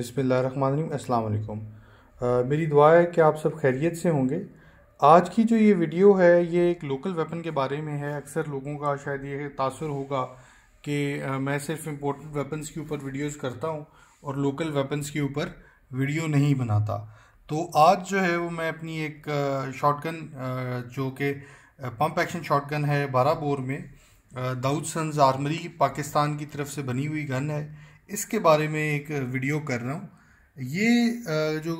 बिसमीम् अल्लाम मेरी दुआ है कि आप सब खैरियत से होंगे आज की जो ये वीडियो है ये एक लोकल वेपन के बारे में है अक्सर लोगों का शायद ये तासर होगा कि मैं सिर्फ इम्पोर्टेंट वेपन्स के ऊपर वीडियोस करता हूँ और लोकल वेपन्स के ऊपर वीडियो नहीं बनाता तो आज जो है वो मैं अपनी एक शॉटगन जो कि पम्प एक्शन शॉटगन है बारह बोर में दाऊद सन्स आर्मरी पाकिस्तान की तरफ से बनी हुई गन है इसके बारे में एक वीडियो कर रहा हूँ ये जो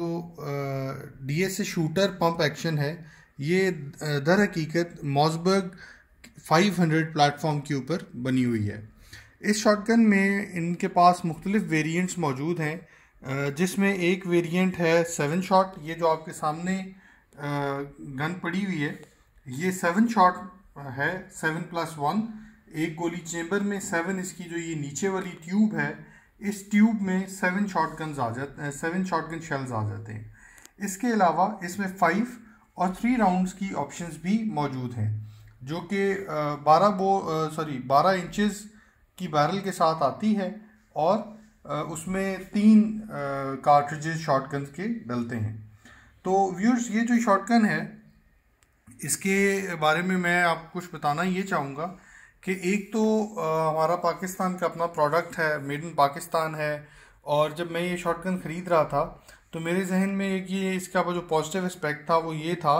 D S shooter pump action है ये दर हकीकत मॉजबर्ग 500 प्लेटफॉर्म के ऊपर बनी हुई है इस शॉटगन में इनके पास मुख्तलिफ वेरिएंट्स मौजूद हैं जिसमें एक वेरिएंट है सेवन शॉट ये जो आपके सामने गन पड़ी हुई है ये सेवन शॉट है सेवन प्लस वन एक गोली चेम्बर में सेवन इसकी जो ये नीचे वाली ट्यूब है इस ट्यूब में सेवन शॉट गन्स आ जाते सेवन शॉट गन शेल्स आ जाते हैं इसके अलावा इसमें फाइव और थ्री राउंड्स की ऑप्शंस भी मौजूद हैं जो कि बारह बो सॉरी बारह इंचेस की बैरल के साथ आती है और आ, उसमें तीन शॉट गन्स के डलते हैं तो व्यूर्स ये जो गन है इसके बारे में मैं आपको कुछ बताना ये चाहूँगा कि एक तो हमारा पाकिस्तान का अपना प्रोडक्ट है मेड इन पाकिस्तान है और जब मैं ये शॉटगन ख़रीद रहा था तो मेरे जहन में एक ये इसका जो पॉजिटिव एस्पेक्ट था वो ये था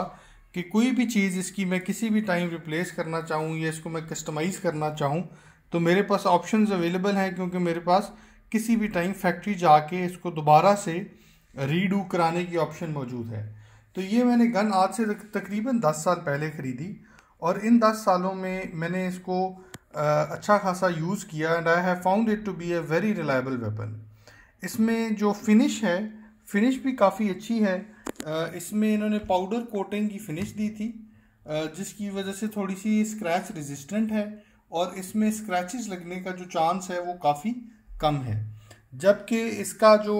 कि कोई भी चीज़ इसकी मैं किसी भी टाइम रिप्लेस करना चाहूँ या इसको मैं कस्टमाइज़ करना चाहूँ तो मेरे पास ऑप्शन अवेलेबल हैं क्योंकि मेरे पास किसी भी टाइम फैक्ट्री जाके इसको दोबारा से रीडू कराने की ऑप्शन मौजूद है तो ये मैंने गन आज से तकरीबन दस साल पहले ख़रीदी और इन दस सालों में मैंने इसको अच्छा खासा यूज़ किया and I have found it to be a very reliable weapon इसमें जो फिनिश है फिनिश भी काफ़ी अच्छी है इसमें इन्होंने पाउडर कोटिंग की फिनिश दी थी जिसकी वजह से थोड़ी सी स्क्रैच रेजिस्टेंट है और इसमें स्क्रैचेस लगने का जो चांस है वो काफ़ी कम है जबकि इसका जो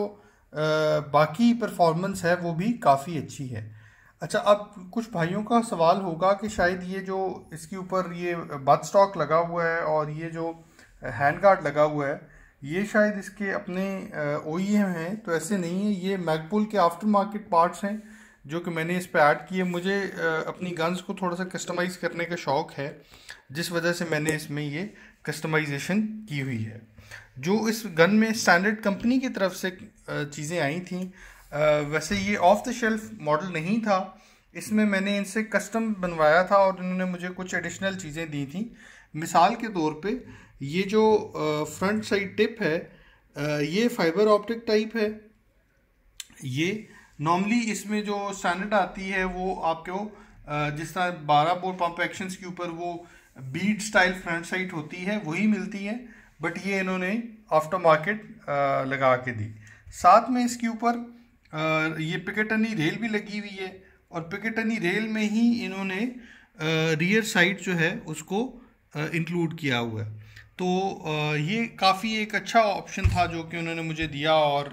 बाकी परफॉर्मेंस है वो भी काफ़ी अच्छी है अच्छा अब कुछ भाइयों का सवाल होगा कि शायद ये जो इसके ऊपर ये बद स्टॉक लगा हुआ है और ये जो हैंड गार्ड लगा हुआ है ये शायद इसके अपने ओ हैं तो ऐसे नहीं है ये मैकपुल के आफ्टर मार्केट पार्ट्स हैं जो कि मैंने इस पर ऐड किए मुझे अपनी गन्स को थोड़ा सा कस्टमाइज़ करने का शौक़ है जिस वजह से मैंने इसमें ये कस्टमाइजेशन की हुई है जो इस गन में स्टैंडर्ड कंपनी की तरफ से चीज़ें आई थी वैसे ये ऑफ द शेल्फ मॉडल नहीं था इसमें मैंने इनसे कस्टम बनवाया था और इन्होंने मुझे कुछ एडिशनल चीज़ें दी थी मिसाल के तौर पे ये जो फ्रंट साइड टिप है ये फाइबर ऑप्टिक टाइप है ये नॉर्मली इसमें जो स्टैंडर्ड आती है वो आपको जिस तरह बारह बोर पंप एक्शंस के ऊपर वो बीड स्टाइल फ्रंट साइड होती है वही मिलती है बट ये इन्होंने आफ्टर मार्केट लगा के दी साथ में इसके ऊपर ये पिकेटनी रेल भी लगी हुई है और पिकेटनी रेल में ही इन्होंने रियर साइड जो है उसको इंक्लूड किया हुआ है तो ये काफ़ी एक अच्छा ऑप्शन था जो कि उन्होंने मुझे दिया और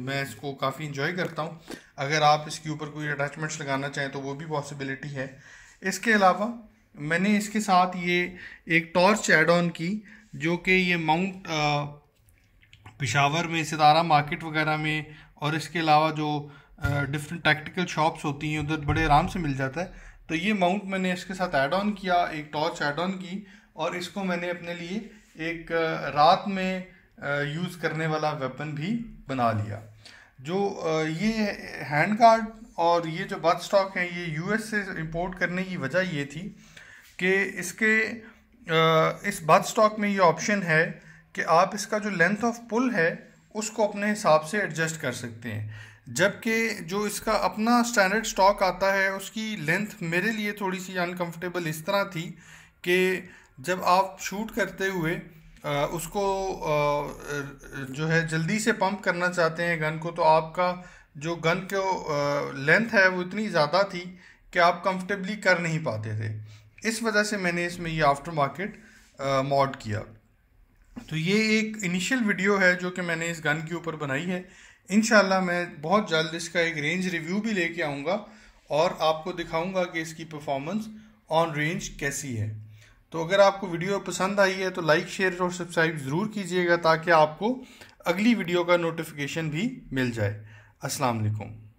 मैं इसको काफ़ी इन्जॉय करता हूँ अगर आप इसके ऊपर कोई अटैचमेंट्स लगाना चाहें तो वो भी पॉसिबिलिटी है इसके अलावा मैंने इसके साथ ये एक टॉर्च एड ऑन की जो कि ये माउंट पिशावर में सितारा मार्केट वगैरह में और इसके अलावा जो डिफरेंट टैक्टिकल शॉप्स होती हैं उधर बड़े आराम से मिल जाता है तो ये माउंट मैंने इसके साथ ऐड ऑन किया एक टॉर्च ऐड ऑन की और इसको मैंने अपने लिए एक रात में यूज़ करने वाला वेपन भी बना लिया जो ये हैंड गार्ड और ये जो बद स्टॉक है ये यूएस से इंपोर्ट करने की वजह ये थी कि इसके इस बद स्टॉक में ये ऑप्शन है कि आप इसका जो लेंथ ऑफ पुल है उसको अपने हिसाब से एडजस्ट कर सकते हैं जबकि जो इसका अपना स्टैंडर्ड स्टॉक आता है उसकी लेंथ मेरे लिए थोड़ी सी अनकंफर्टेबल इस तरह थी कि जब आप शूट करते हुए उसको जो है जल्दी से पंप करना चाहते हैं गन को तो आपका जो गन के लेंथ है वो इतनी ज़्यादा थी कि आप कंफर्टेबली कर नहीं पाते थे इस वजह से मैंने इसमें ये आफ्टर मार्केट मॉड किया तो ये एक इनिशियल वीडियो है जो कि मैंने इस गन के ऊपर बनाई है इन मैं बहुत जल्द इसका एक रेंज रिव्यू भी लेके आऊँगा और आपको दिखाऊँगा कि इसकी परफॉर्मेंस ऑन रेंज कैसी है तो अगर आपको वीडियो पसंद आई है तो लाइक शेयर और सब्सक्राइब ज़रूर कीजिएगा ताकि आपको अगली वीडियो का नोटिफिकेशन भी मिल जाए अस्सलाम